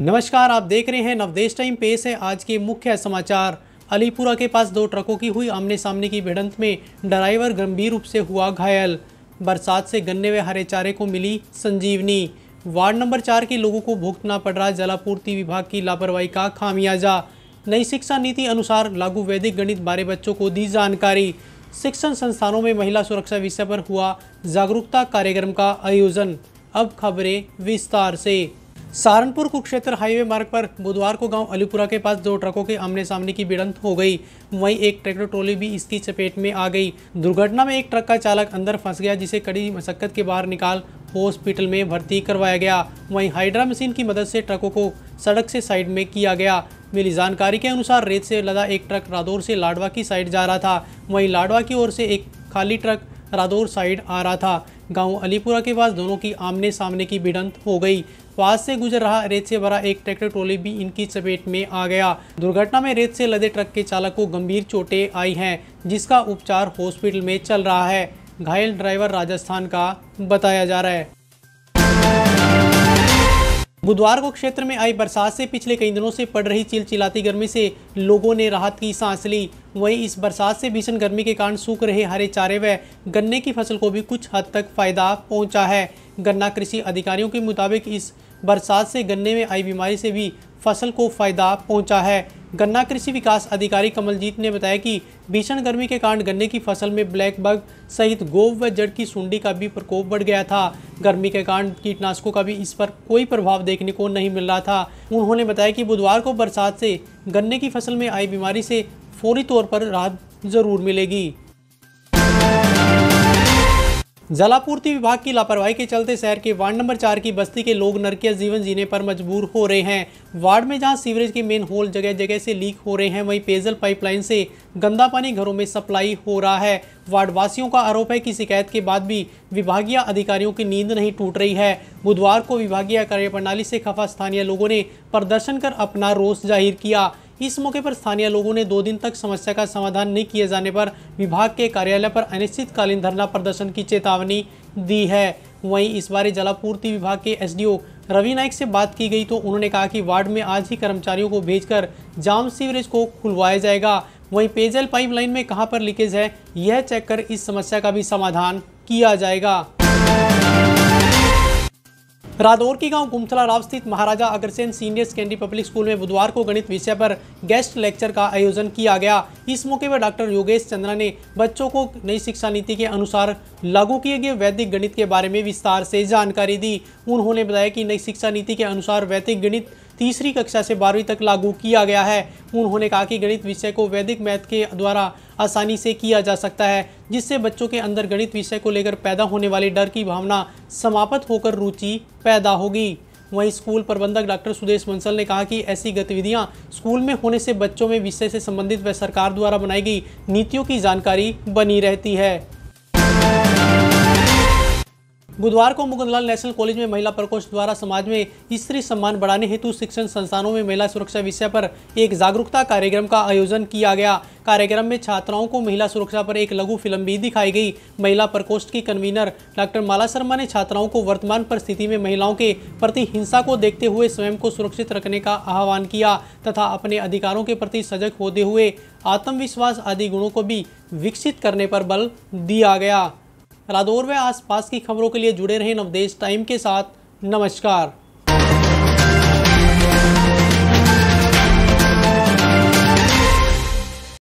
नमस्कार आप देख रहे हैं नवदेश टाइम पेश है आज के मुख्य समाचार अलीपुरा के पास दो ट्रकों की हुई आमने सामने की भिड़ंत में ड्राइवर गंभीर रूप से हुआ घायल बरसात से गन्ने व हरे चारे को मिली संजीवनी वार्ड नंबर चार के लोगों को भुगतना पड़ रहा जलापूर्ति विभाग की लापरवाही का खामियाजा नई शिक्षा नीति अनुसार लागू वैदिक गणित बारे बच्चों को दी जानकारी शिक्षण संस्थानों में महिला सुरक्षा विषय पर हुआ जागरूकता कार्यक्रम का आयोजन अब खबरें विस्तार से सहारनपुर कुक्षेत्र हाईवे मार्ग पर बुधवार को गांव अलीपुरा के पास दो ट्रकों के आमने सामने की भिड़ंत हो गई वहीं एक ट्रैक्टर ट्रॉली भी इसकी चपेट में आ गई दुर्घटना में एक ट्रक का चालक अंदर फंस गया जिसे कड़ी मशक्कत के बाहर निकाल हॉस्पिटल में भर्ती करवाया गया वहीं हाइड्रा मशीन की मदद से ट्रकों को सड़क से साइड में किया गया मिली जानकारी के अनुसार रेत से लदा एक ट्रक रादौर से लाडवा की साइड जा रहा था वहीं लाडवा की ओर से एक खाली ट्रक रादौर साइड आ रहा था गांव अलीपुरा के पास दोनों की आमने सामने की भिड़ंत हो गई पास से गुजर रहा रेत से भरा एक ट्रैक्टर ट्रॉली भी इनकी चपेट में आ गया दुर्घटना में रेत से लदे ट्रक के चालक को गंभीर चोटें आई हैं जिसका उपचार हॉस्पिटल में चल रहा है घायल ड्राइवर राजस्थान का बताया जा रहा है बुधवार को क्षेत्र में आई बरसात से पिछले कई दिनों से पड़ रही चिलचिलाती गर्मी से लोगों ने राहत की सांस ली वहीं इस बरसात से भीषण गर्मी के कारण सूख रहे हरे चारे व गन्ने की फसल को भी कुछ हद तक फायदा पहुंचा है गन्ना कृषि अधिकारियों के मुताबिक इस बरसात से गन्ने में आई बीमारी से भी फसल को फायदा पहुंचा है गन्ना कृषि विकास अधिकारी कमलजीत ने बताया कि भीषण गर्मी के कारण गन्ने की फसल में ब्लैक बग सहित गोव व जड़ की सुंडी का भी प्रकोप बढ़ गया था गर्मी के कारण कीटनाशकों का भी इस पर कोई प्रभाव देखने को नहीं मिल रहा था उन्होंने बताया कि बुधवार को बरसात से गन्ने की फसल में आई बीमारी से फौरी तौर पर राहत जरूर मिलेगी जलापूर्ति विभाग की लापरवाही के चलते शहर के वार्ड नंबर चार की बस्ती के लोग नरकिया जीवन जीने पर मजबूर हो रहे हैं वार्ड में जहां सीवरेज के मेन होल जगह जगह से लीक हो रहे हैं वहीं पेयजल पाइपलाइन से गंदा पानी घरों में सप्लाई हो रहा है वार्ड वासियों का आरोप है कि शिकायत के बाद भी विभागीय अधिकारियों की नींद नहीं टूट रही है बुधवार को विभागीय कार्यप्रणाली से खफा स्थानीय लोगों ने प्रदर्शन कर अपना रोष जाहिर किया इस मौके पर स्थानीय लोगों ने दो दिन तक समस्या का समाधान नहीं किए जाने पर विभाग के कार्यालय पर अनिश्चितकालीन धरना प्रदर्शन की चेतावनी दी है वहीं इस बारे जलापूर्ति विभाग के एसडीओ रवि नाइक से बात की गई तो उन्होंने कहा कि वार्ड में आज ही कर्मचारियों को भेजकर जाम सीवरेज को खुलवाया जाएगा वहीं पेयजल पाइपलाइन में कहां पर लीकेज है यह चेक कर इस समस्या का भी समाधान किया जाएगा रादौर के गांव गुमथला राव स्थित Maharaja Agrasen senior secondary public school में बुधवार को गणित विषय पर गेस्ट लेक्चर का आयोजन किया गया इस मौके पर डॉक्टर योगेश चंद्रा ने बच्चों को नई शिक्षा नीति के अनुसार लागू किए गए वैदिक गणित के बारे में विस्तार से जानकारी दी उन्होंने बताया कि नई शिक्षा नीति के अनुसार वैदिक गणित तीसरी कक्षा से बारहवीं तक लागू किया गया है उन्होंने कहा कि गणित विषय को वैदिक मैथ के द्वारा आसानी से किया जा सकता है जिससे बच्चों के अंदर गणित विषय को लेकर पैदा होने वाले डर की भावना समाप्त होकर रुचि पैदा होगी वहीं स्कूल प्रबंधक डॉक्टर सुदेश बंसल ने कहा कि ऐसी गतिविधियां स्कूल में होने से बच्चों में विषय से संबंधित व सरकार द्वारा बनाई गई नीतियों की जानकारी बनी रहती है बुधवार को मुकुंदलाल नेशनल कॉलेज में महिला प्रकोष्ठ द्वारा समाज में स्त्री सम्मान बढ़ाने हेतु शिक्षण संस्थानों में महिला सुरक्षा विषय पर एक जागरूकता कार्यक्रम का आयोजन किया गया कार्यक्रम में छात्राओं को महिला सुरक्षा पर एक लघु फिल्म भी दिखाई गई महिला प्रकोष्ठ की कन्वीनर डॉक्टर माला शर्मा ने छात्राओं को वर्तमान परिस्थिति में महिलाओं के प्रति हिंसा को देखते हुए स्वयं को सुरक्षित रखने का आह्वान किया तथा अपने अधिकारों के प्रति सजग होते हुए आत्मविश्वास आदि गुणों को भी विकसित करने पर बल दिया गया रादौर व आसपास की खबरों के लिए जुड़े रहें नवदेश टाइम के साथ नमस्कार